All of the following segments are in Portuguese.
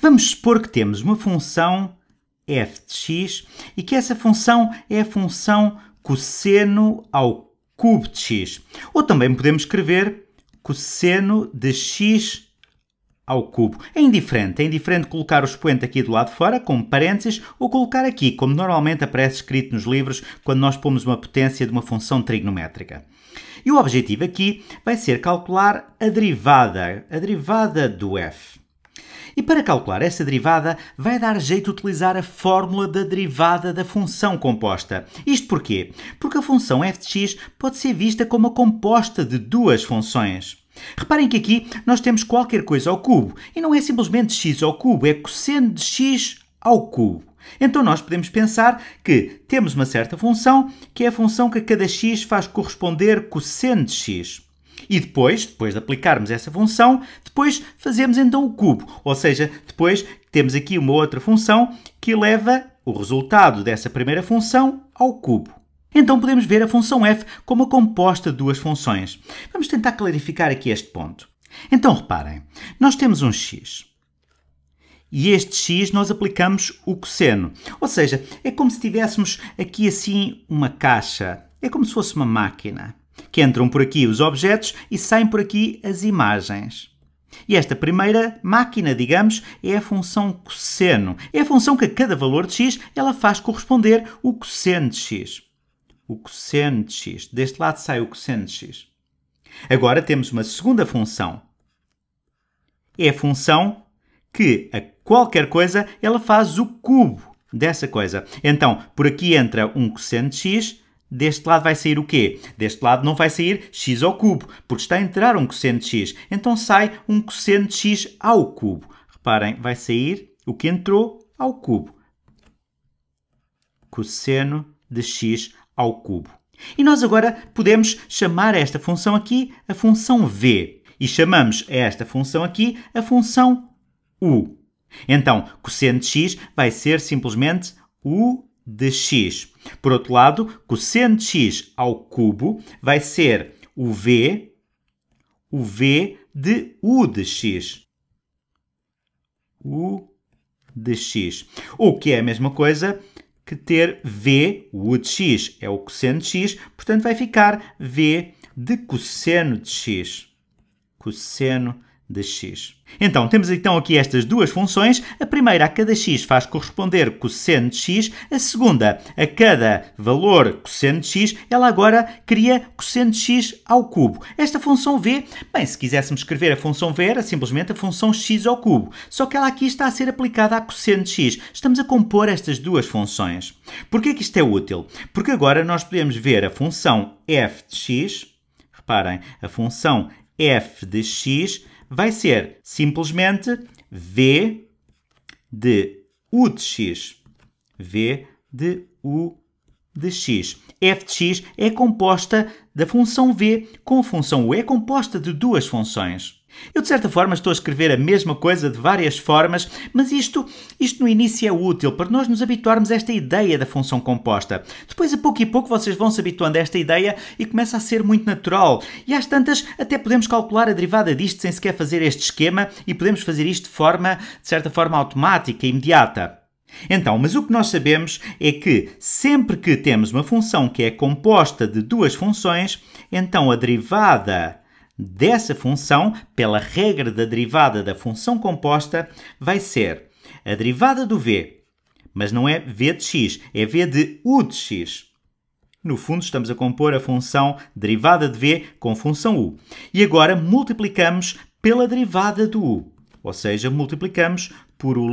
Vamos supor que temos uma função f de x e que essa função é a função cosseno ao cubo de x. Ou também podemos escrever cosseno de x ao cubo. É indiferente, é indiferente colocar o expoente aqui do lado de fora, como parênteses, ou colocar aqui, como normalmente aparece escrito nos livros quando nós pomos uma potência de uma função trigonométrica. E o objetivo aqui vai ser calcular a derivada, a derivada do f. E para calcular essa derivada, vai dar jeito utilizar a fórmula da derivada da função composta. Isto porquê? Porque a função f de x pode ser vista como a composta de duas funções. Reparem que aqui nós temos qualquer coisa ao cubo, e não é simplesmente x ao cubo, é cosseno de x ao cubo. Então nós podemos pensar que temos uma certa função, que é a função que a cada x faz corresponder cosseno de x. E depois, depois de aplicarmos essa função, depois fazemos então o cubo. Ou seja, depois temos aqui uma outra função que leva o resultado dessa primeira função ao cubo. Então podemos ver a função f como composta de duas funções. Vamos tentar clarificar aqui este ponto. Então reparem, nós temos um x. E este x nós aplicamos o cosseno. Ou seja, é como se tivéssemos aqui assim uma caixa. É como se fosse uma máquina que entram por aqui os objetos e saem por aqui as imagens. E esta primeira máquina, digamos, é a função cosseno. É a função que a cada valor de x ela faz corresponder o cosseno de x. O cosseno de x. Deste lado sai o cosseno de x. Agora temos uma segunda função. É a função que a qualquer coisa ela faz o cubo dessa coisa. Então, por aqui entra um cosseno de x, Deste lado vai sair o quê? Deste lado não vai sair x ao cubo, porque está a entrar um cosseno de x. Então sai um cosseno de x ao cubo. Reparem, vai sair o que entrou ao cubo. Cosseno de x ao cubo. E nós agora podemos chamar esta função aqui a função v. E chamamos esta função aqui a função u. Então, cosseno de x vai ser simplesmente u de x. Por outro lado, cosseno de x ao cubo vai ser o v, o v de u de x. u de x. O que é a mesma coisa que ter v, o u de x é o cosseno de x, portanto vai ficar v de cosseno de x. Cosseno de x. Então, temos então aqui estas duas funções. A primeira a cada x faz corresponder cosseno de x. A segunda, a cada valor cosseno de x, ela agora cria cosseno de x ao cubo. Esta função v, bem, se quiséssemos escrever a função v, era simplesmente a função x ao cubo. Só que ela aqui está a ser aplicada a cosseno de x. Estamos a compor estas duas funções. Porquê é que isto é útil? Porque agora nós podemos ver a função f de x, reparem, a função f de x vai ser simplesmente V de U de X. V de U de X. F de X é composta da função V com a função U. É composta de duas funções. Eu, de certa forma, estou a escrever a mesma coisa de várias formas, mas isto, isto no início é útil para nós nos habituarmos a esta ideia da função composta. Depois, a pouco e pouco, vocês vão se habituando a esta ideia e começa a ser muito natural. E às tantas, até podemos calcular a derivada disto sem sequer fazer este esquema e podemos fazer isto de forma, de certa forma, automática e imediata. Então, mas o que nós sabemos é que sempre que temos uma função que é composta de duas funções, então a derivada dessa função, pela regra da derivada da função composta, vai ser a derivada do v, mas não é v de x, é v de u de x. No fundo, estamos a compor a função derivada de v com função u. E agora multiplicamos pela derivada do u, ou seja, multiplicamos por u'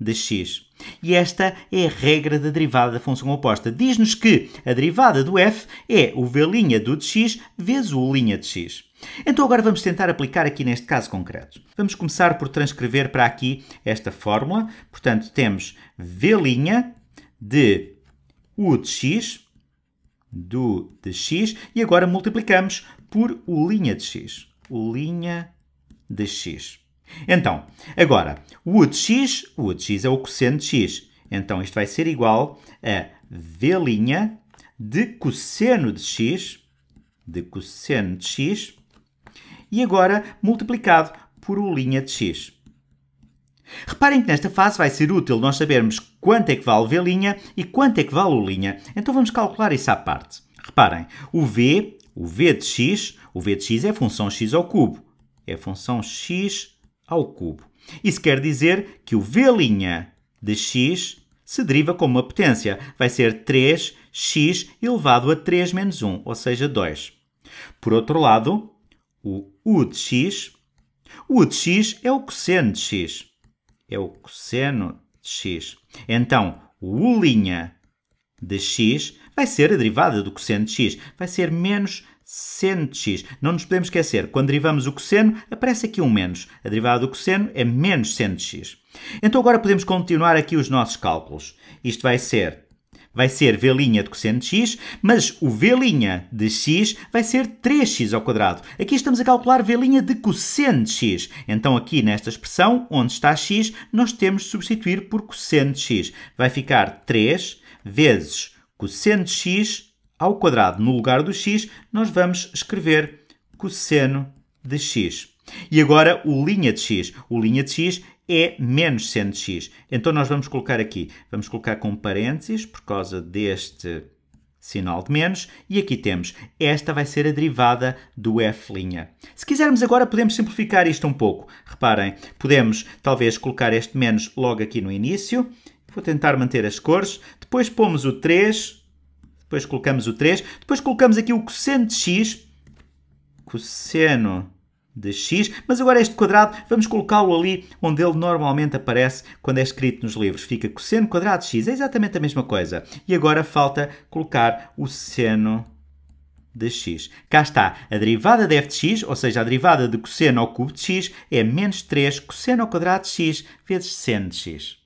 de x. E esta é a regra da derivada da função oposta. Diz-nos que a derivada do f é o v' do dx vezes o' de x. Então agora vamos tentar aplicar aqui neste caso concreto. Vamos começar por transcrever para aqui esta fórmula. Portanto, temos v' de u de x do de x e agora multiplicamos por o' de x. O' de x. Então, agora, o de x, o de x é o cosseno de x. Então, isto vai ser igual a v' de cosseno de x, de cosseno de x, e agora multiplicado por o linha de x. Reparem que nesta fase vai ser útil nós sabermos quanto é que vale v' e quanto é que vale o linha. Então vamos calcular isso à parte. Reparem, o v, o v de x, o v de x é função x ao cubo. É função x ao cubo. Isso quer dizer que o V' de x se deriva como uma potência. Vai ser 3x elevado a 3 menos 1, ou seja, 2. Por outro lado, o u de x, o u de x é o cosseno de x. É o cosseno de x. Então, o u' de x vai ser a derivada do cosseno de x. Vai ser menos seno de x. Não nos podemos esquecer, quando derivamos o cosseno, aparece aqui um menos. A derivada do cosseno é menos seno de x. Então agora podemos continuar aqui os nossos cálculos. Isto vai ser vai ser v' de cosseno de x, mas o v' de x vai ser 3x ao quadrado. Aqui estamos a calcular v' de cosseno de x. Então aqui nesta expressão, onde está x, nós temos de substituir por cosseno de x. Vai ficar 3 vezes cosseno de x ao quadrado no lugar do x, nós vamos escrever cosseno de x. E agora o linha de x. O linha de x é menos seno de x. Então nós vamos colocar aqui, vamos colocar com parênteses por causa deste sinal de menos, e aqui temos, esta vai ser a derivada do f'. Se quisermos agora, podemos simplificar isto um pouco. Reparem, podemos talvez colocar este menos logo aqui no início. Vou tentar manter as cores. Depois pomos o 3 depois colocamos o 3, depois colocamos aqui o cosseno de x, cosseno de x, mas agora este quadrado vamos colocá-lo ali onde ele normalmente aparece quando é escrito nos livros. Fica cosseno quadrado de x, é exatamente a mesma coisa. E agora falta colocar o seno de x. Cá está, a derivada de f de x, ou seja, a derivada de cosseno ao cubo de x, é menos 3 cosseno ao quadrado de x vezes seno de x.